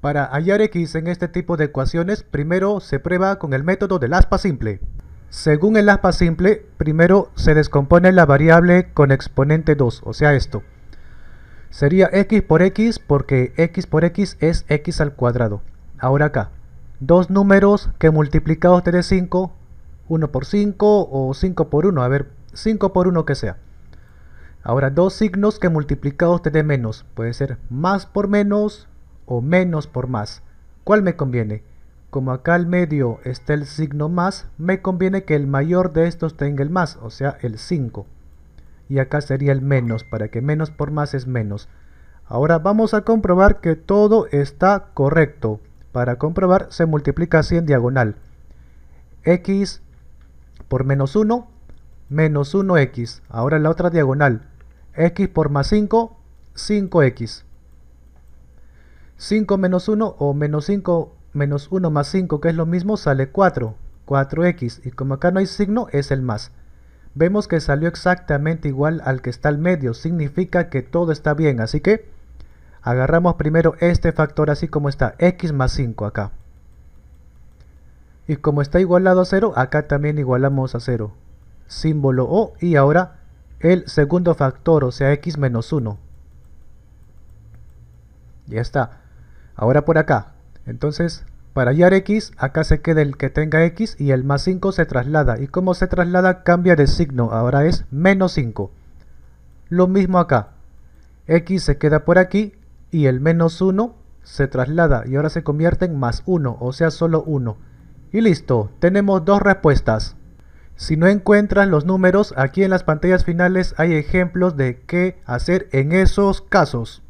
Para hallar x en este tipo de ecuaciones, primero se prueba con el método del aspa simple. Según el aspa simple, primero se descompone la variable con exponente 2, o sea esto. Sería x por x porque x por x es x al cuadrado. Ahora acá, dos números que multiplicados te de 5, 1 por 5 o 5 por 1, a ver, 5 por 1 que sea. Ahora dos signos que multiplicados te de menos, puede ser más por menos, o menos por más. ¿Cuál me conviene? Como acá al medio está el signo más, me conviene que el mayor de estos tenga el más, o sea, el 5. Y acá sería el menos, para que menos por más es menos. Ahora vamos a comprobar que todo está correcto. Para comprobar se multiplica así en diagonal. x por menos 1, menos 1x. Ahora la otra diagonal. x por más 5, 5x. 5 menos 1 o menos 5 menos 1 más 5, que es lo mismo, sale 4, 4x. Y como acá no hay signo, es el más. Vemos que salió exactamente igual al que está al medio, significa que todo está bien. Así que agarramos primero este factor así como está, x más 5 acá. Y como está igualado a 0, acá también igualamos a 0. Símbolo O y ahora el segundo factor, o sea x menos 1. Ya está. Ahora por acá. Entonces, para hallar x, acá se queda el que tenga x y el más 5 se traslada. Y como se traslada, cambia de signo. Ahora es menos 5. Lo mismo acá. x se queda por aquí y el menos 1 se traslada. Y ahora se convierte en más 1, o sea solo 1. Y listo, tenemos dos respuestas. Si no encuentras los números, aquí en las pantallas finales hay ejemplos de qué hacer en esos casos.